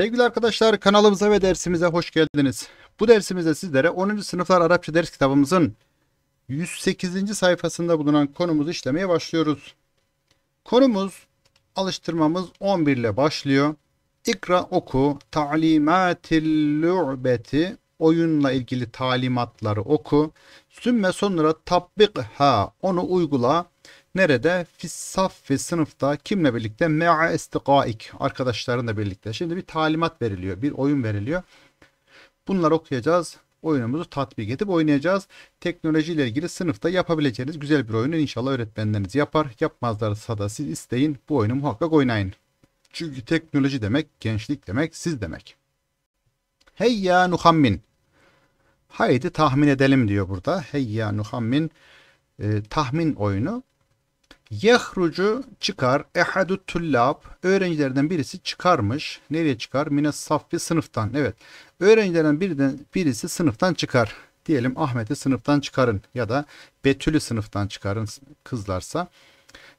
Sevgili arkadaşlar kanalımıza ve dersimize hoş geldiniz. Bu dersimizde sizlere 10. sınıflar Arapça ders kitabımızın 108. sayfasında bulunan konumuzu işlemeye başlıyoruz. Konumuz alıştırmamız 11 ile başlıyor. İkra oku, talimatil lu'beti oyunla ilgili talimatları oku. Sümme sonra tabbik ha onu uygula. Nerede? Fissaf ve sınıfta kimle birlikte? Me'a estiqaik Arkadaşlarınla birlikte. Şimdi bir talimat veriliyor. Bir oyun veriliyor. Bunları okuyacağız. Oyunumuzu tatbik edip oynayacağız. Teknolojiyle ilgili sınıfta yapabileceğiniz güzel bir oyunu inşallah öğretmenleriniz yapar. Yapmazlarsa da siz isteyin. Bu oyunu muhakkak oynayın. Çünkü teknoloji demek, gençlik demek, siz demek. Heyya nuhammin. Haydi tahmin edelim diyor burada. Heyya nuhammin. E, tahmin oyunu. Yehrucu çıkar. Ehadu tullab. Öğrencilerden birisi çıkarmış. Nereye çıkar? Mine saffi sınıftan. Evet. Öğrencilerden birden, birisi sınıftan çıkar. Diyelim Ahmet'i sınıftan çıkarın ya da Betül'ü sınıftan çıkarın kızlarsa.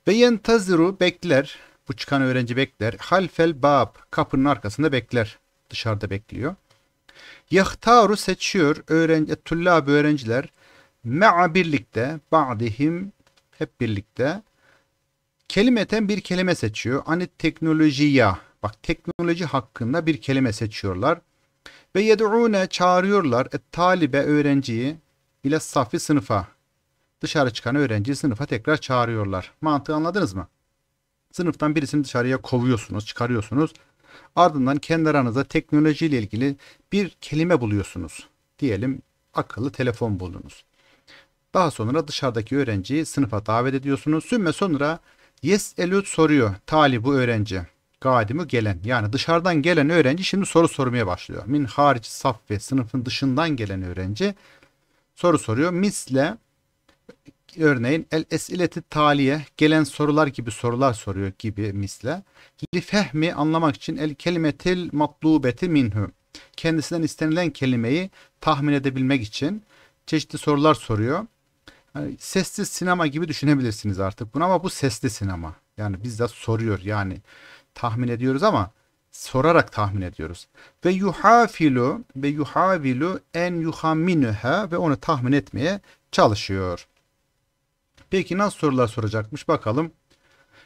Ve yentaziru bekler. Bu çıkan öğrenci bekler. Halfel bab kapının arkasında bekler. Dışarıda bekliyor. Yahtaru seçiyor öğrenci, tullab öğrenciler. Ma'a birlikte, ba'dihim hep birlikte Kelimeten bir kelime seçiyor. Hani teknolojiya. Bak teknoloji hakkında bir kelime seçiyorlar. Ve yed'une çağırıyorlar et talibe öğrenciyi ile safi sınıfa. Dışarı çıkan öğrenciyi sınıfa tekrar çağırıyorlar. Mantığı anladınız mı? Sınıftan birisini dışarıya kovuyorsunuz, çıkarıyorsunuz. Ardından kendi aranızda teknolojiyle ilgili bir kelime buluyorsunuz. Diyelim akıllı telefon buldunuz. Daha sonra dışarıdaki öğrenciyi sınıfa davet ediyorsunuz. Sümme sonra Yes Elü soruyor. tali bu öğrenci. Gadimu gelen. Yani dışarıdan gelen öğrenci şimdi soru sormaya başlıyor. Min harici saf ve sınıfın dışından gelen öğrenci soru soruyor. Misle örneğin el esileti taliye gelen sorular gibi sorular soruyor gibi misle. Li fehmi anlamak için el kelimetil matlubeti minhu. Kendisinden istenilen kelimeyi tahmin edebilmek için çeşitli sorular soruyor. Hani sessiz sinema gibi düşünebilirsiniz artık bunu ama bu sesli sinema. Yani bizzat soruyor yani tahmin ediyoruz ama sorarak tahmin ediyoruz. Ve yuhafilu ve yuhavilu en yuhamminuha ve onu tahmin etmeye çalışıyor. Peki nasıl sorular soracakmış bakalım.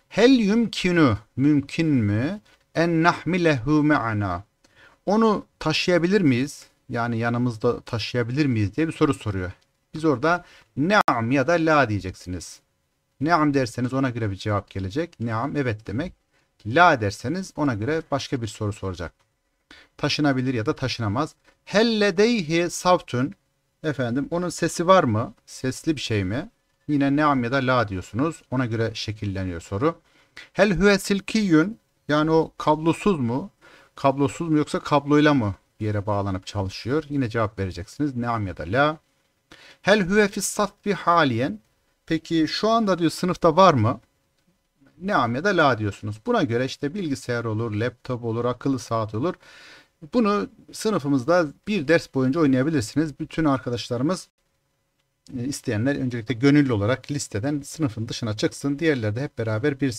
Hel yumkinu mümkün mü en nahmilehu me'ana. Onu taşıyabilir miyiz? Yani yanımızda taşıyabilir miyiz diye bir soru soruyor. Biz orada ne'am ya da la diyeceksiniz. Ne'am derseniz ona göre bir cevap gelecek. Ne'am evet demek. La derseniz ona göre başka bir soru soracak. Taşınabilir ya da taşınamaz. Helledeyhi savtun. Efendim onun sesi var mı? Sesli bir şey mi? Yine ne'am ya da la diyorsunuz. Ona göre şekilleniyor soru. Hel huve silkiyun. Yani o kablosuz mu? Kablosuz mu yoksa kabloyla mı bir yere bağlanıp çalışıyor? Yine cevap vereceksiniz. Ne'am ya da la. Hel huve fis saffi haliyen. Peki şu anda diyor sınıfta var mı? Ne ya da la diyorsunuz. Buna göre işte bilgisayar olur, laptop olur, akıllı saat olur. Bunu sınıfımızda bir ders boyunca oynayabilirsiniz. Bütün arkadaşlarımız e, isteyenler öncelikle gönüllü olarak listeden sınıfın dışına çıksın. Diğerleri de hep beraber bir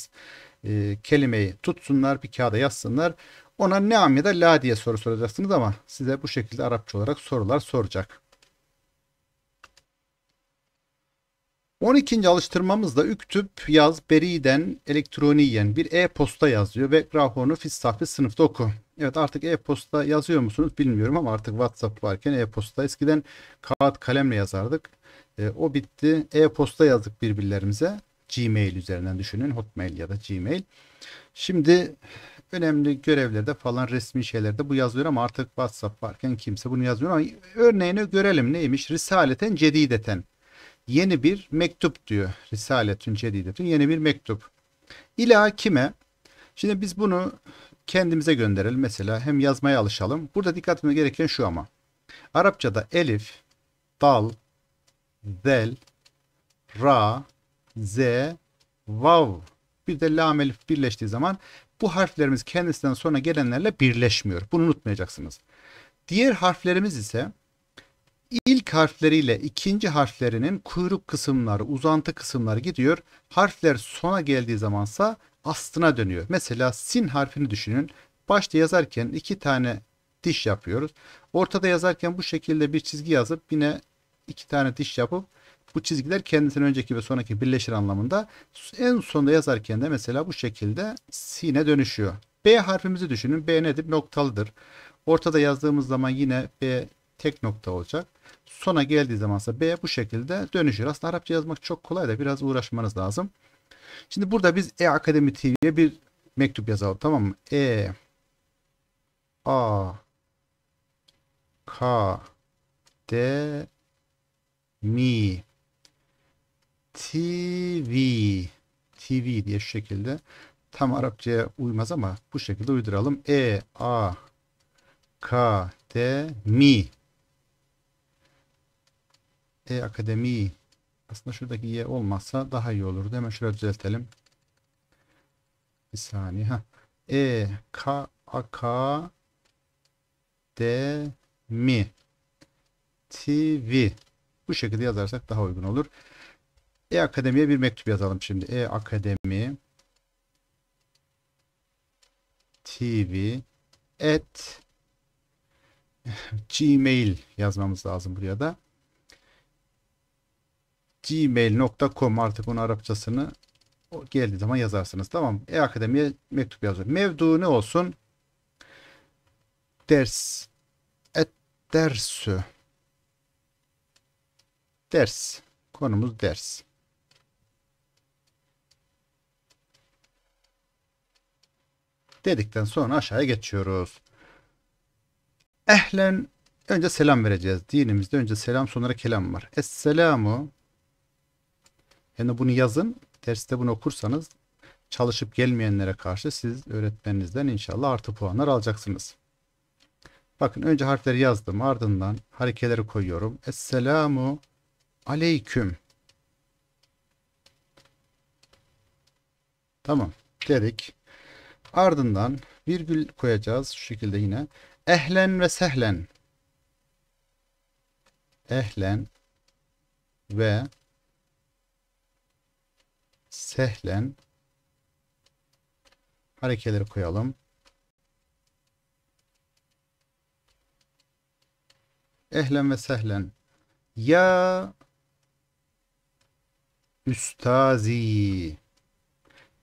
e, kelimeyi tutsunlar, bir kağıda yazsınlar. Ona ne am ya da la diye soru soracaksınız ama size bu şekilde Arapça olarak sorular soracak. 12. alıştırmamızda üktüp yaz beriden elektroniyen bir e-posta yazıyor ve grafonu fis sahbi sınıfta oku. Evet artık e-posta yazıyor musunuz bilmiyorum ama artık WhatsApp varken e-posta eskiden kağıt kalemle yazardık. E, o bitti. E-posta yazdık birbirlerimize. Gmail üzerinden düşünün. Hotmail ya da Gmail. Şimdi önemli görevlerde falan resmi şeylerde bu yazıyor ama artık WhatsApp varken kimse bunu yazmıyor. Ama örneğini görelim neymiş? Risaleten cedideten yeni bir mektup diyor. Risaletün cedidetün yeni bir mektup. İla kime? Şimdi biz bunu kendimize gönderelim mesela hem yazmaya alışalım. Burada dikkat gereken şu ama. Arapçada elif, dal, del, ra, z, vav bir de lam elif birleştiği zaman bu harflerimiz kendisinden sonra gelenlerle birleşmiyor. Bunu unutmayacaksınız. Diğer harflerimiz ise ilk harfleriyle ikinci harflerinin kuyruk kısımları, uzantı kısımları gidiyor. Harfler sona geldiği zamansa astına dönüyor. Mesela sin harfini düşünün. Başta yazarken iki tane diş yapıyoruz. Ortada yazarken bu şekilde bir çizgi yazıp yine iki tane diş yapıp bu çizgiler kendisinden önceki ve sonraki birleşir anlamında. En sonda yazarken de mesela bu şekilde sine dönüşüyor. B harfimizi düşünün. B nedir? Noktalıdır. Ortada yazdığımız zaman yine B tek nokta olacak. Sona geldiği zaman ise B bu şekilde dönüşür. Aslında Arapça yazmak çok kolay da biraz uğraşmanız lazım. Şimdi burada biz E Akademi TV'ye bir mektup yazalım tamam mı? E A K D Mi TV TV diye şu şekilde tam Arapçaya uymaz ama bu şekilde uyduralım. E A K D Mi e akademi. Aslında şuradaki Y olmazsa daha iyi olur değil mi? şuraya düzeltelim. Bir saniye. Ha. E K A K D Mi TV. Bu şekilde yazarsak daha uygun olur. E Akademi'ye bir mektup yazalım şimdi. E Akademi TV at gmail yazmamız lazım buraya da gmail.com artık onun Arapçasını o geldiği zaman yazarsınız. Tamam mı? E-Akademi'ye mektup yazıyor. Mevdu ne olsun? Ders. Et dersü. Ders. Konumuz ders. Dedikten sonra aşağıya geçiyoruz. Ehlen önce selam vereceğiz. Dinimizde önce selam sonra kelam var. Esselamu yani bunu yazın. Derste bunu okursanız çalışıp gelmeyenlere karşı siz öğretmeninizden inşallah artı puanlar alacaksınız. Bakın önce harfleri yazdım. Ardından harekeleri koyuyorum. Esselamu aleyküm. Tamam dedik. Ardından virgül koyacağız. Şu şekilde yine. Ehlen ve sehlen. Ehlen ve sehlen harekeleri koyalım. Ehlen ve sehlen. Ya üstazi.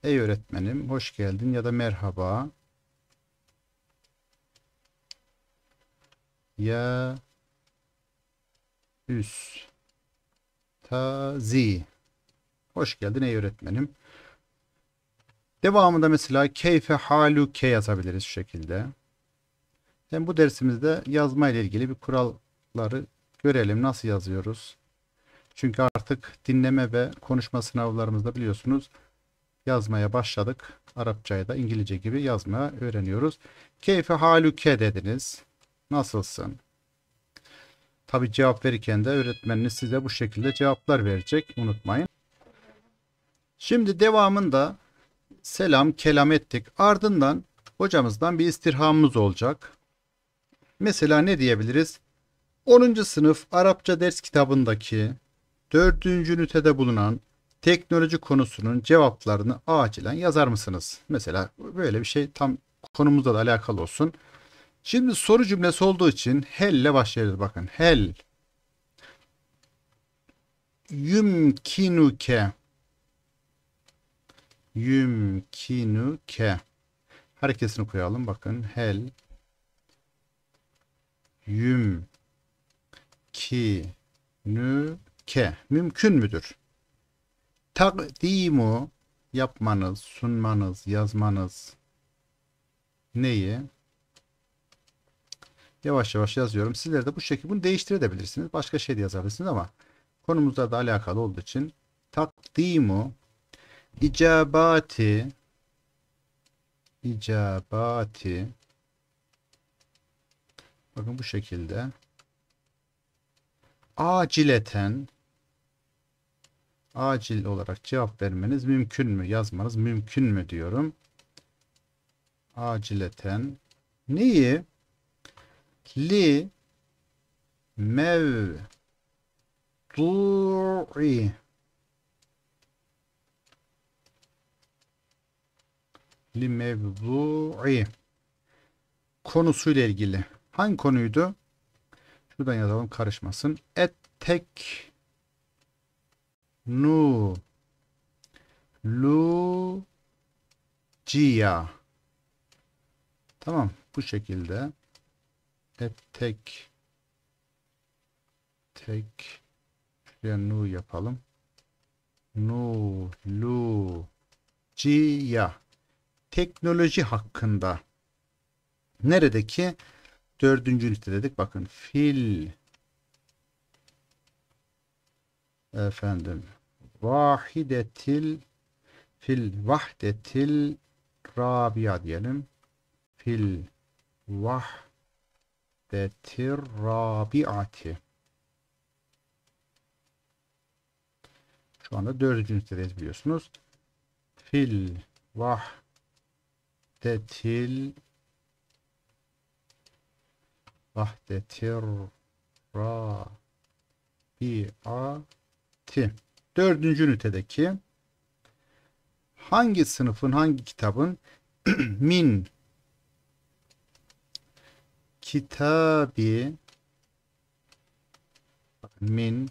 Ey öğretmenim hoş geldin ya da merhaba. Ya üstazi. Hoş geldin ey öğretmenim. Devamında mesela keyfe haluke yazabiliriz şu şekilde. Yani bu dersimizde yazma ile ilgili bir kuralları görelim nasıl yazıyoruz. Çünkü artık dinleme ve konuşma sınavlarımızda biliyorsunuz yazmaya başladık. Arapçayı da İngilizce gibi yazmaya öğreniyoruz. Keyfe haluke dediniz. Nasılsın? Tabi cevap verirken de öğretmeniniz size bu şekilde cevaplar verecek. Unutmayın. Şimdi devamında selam kelam ettik. Ardından hocamızdan bir istirhamımız olacak. Mesela ne diyebiliriz? 10. sınıf Arapça ders kitabındaki 4. ünitede bulunan teknoloji konusunun cevaplarını acilen yazar mısınız? Mesela böyle bir şey tam konumuzla da alakalı olsun. Şimdi soru cümlesi olduğu için helle ile Bakın hel yumkinuke yumkinuke harekesini koyalım bakın hel yum ki nü ke mümkün müdür? Takdimu yapmanız, sunmanız, yazmanız neyi? Yavaş yavaş yazıyorum. Sizler de bu şekilde bunu değiştirebilirsiniz. Başka şey de yazabilirsiniz ama konumuzla da alakalı olduğu için takdimu icabati icabati bakın bu şekilde acileten acil olarak cevap vermeniz mümkün mü yazmanız mümkün mü diyorum acileten neyi li mevdu'i limevdu'i konusuyla ilgili. Hangi konuydu? Şuradan yazalım karışmasın. Et tek nu lu ciya Tamam bu şekilde et tek tek şuraya nu yapalım. Nu lu ciya teknoloji hakkında. Neredeki? Dördüncü ünite dedik. Bakın fil efendim vahidetil fil vahdetil rabia diyelim. Fil vahdetir rabiati. Şu anda dördüncü ünitedeyiz biliyorsunuz. Fil vah vahdetil vahdetir rabiati dördüncü ünitedeki hangi sınıfın hangi kitabın min kitabi min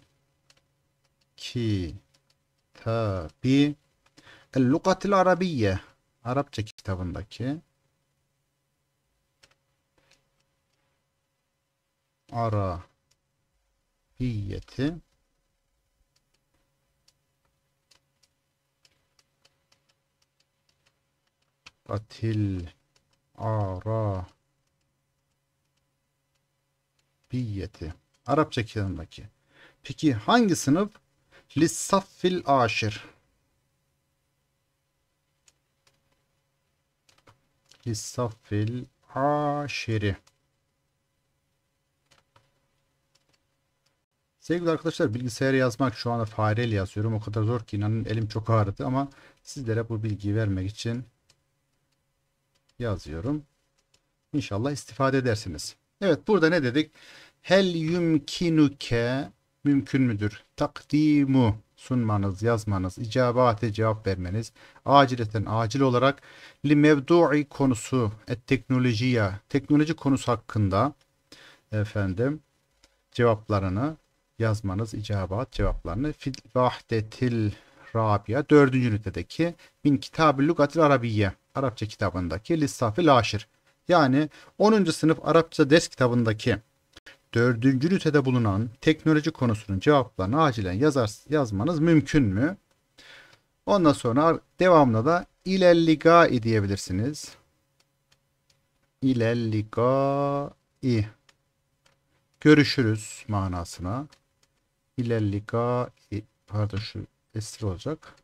kitabi el lugatil arabiyye Arapça kitabındaki ara Arabiyeti katil ara biyeti Arapça kitabındaki. Peki hangi sınıf? Lissaffil aşir. Lissafil aşeri. Sevgili arkadaşlar bilgisayara yazmak şu anda fareyle yazıyorum. O kadar zor ki inanın elim çok ağrıdı ama sizlere bu bilgiyi vermek için yazıyorum. İnşallah istifade edersiniz. Evet burada ne dedik? Hel yumkinuke mümkün müdür? Takdimu sunmanız, yazmanız, icabate cevap vermeniz, acileten acil olarak li mevdu'i konusu, et teknolojiye, teknoloji konusu hakkında efendim cevaplarını yazmanız, icabat cevaplarını fil vahdetil Rabia 4. ünitedeki bin kitab-ı lügatil arabiye Arapça kitabındaki lissafi laşir yani 10. sınıf Arapça ders kitabındaki dördüncü lütede bulunan teknoloji konusunun cevaplarını acilen yazar, yazmanız mümkün mü? Ondan sonra devamında da ilelligai diyebilirsiniz. İlelligai görüşürüz manasına. İlelligai pardon şu esir olacak.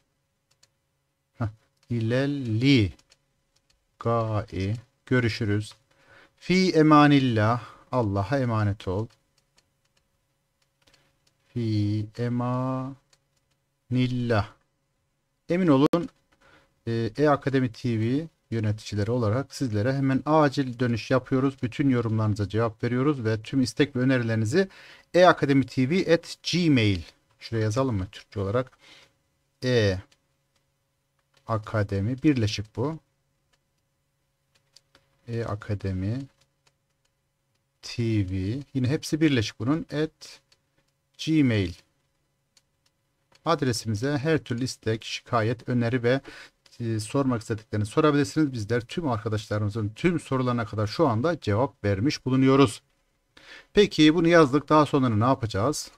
Heh. İlelligai görüşürüz. Fi emanillah Allah'a emanet ol. Fi ema emanillah. Emin olun e, E-Akademi TV yöneticileri olarak sizlere hemen acil dönüş yapıyoruz. Bütün yorumlarınıza cevap veriyoruz ve tüm istek ve önerilerinizi E akademi TV at gmail. şuraya yazalım mı Türkçe olarak? E Akademi birleşik bu. E Akademi TV yine hepsi birleşik bunun at gmail adresimize her türlü istek, şikayet, öneri ve e, sormak istediklerini sorabilirsiniz. Bizler tüm arkadaşlarımızın tüm sorularına kadar şu anda cevap vermiş bulunuyoruz. Peki bunu yazdık daha sonra ne yapacağız?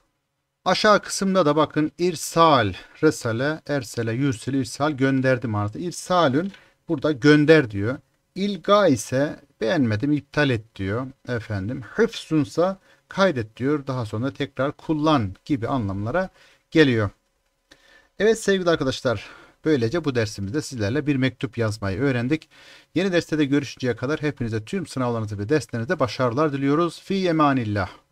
Aşağı kısımda da bakın irsal, resale, ersele, yürsel, irsal gönderdim artık. İrsalün burada gönder diyor. İlga ise Beğenmedim iptal et diyor efendim. Hıfsunsa kaydet diyor. Daha sonra tekrar kullan gibi anlamlara geliyor. Evet sevgili arkadaşlar böylece bu dersimizde sizlerle bir mektup yazmayı öğrendik. Yeni derste de görüşünceye kadar hepinize tüm sınavlarınızı ve derslerinizde başarılar diliyoruz. Fi emanillah.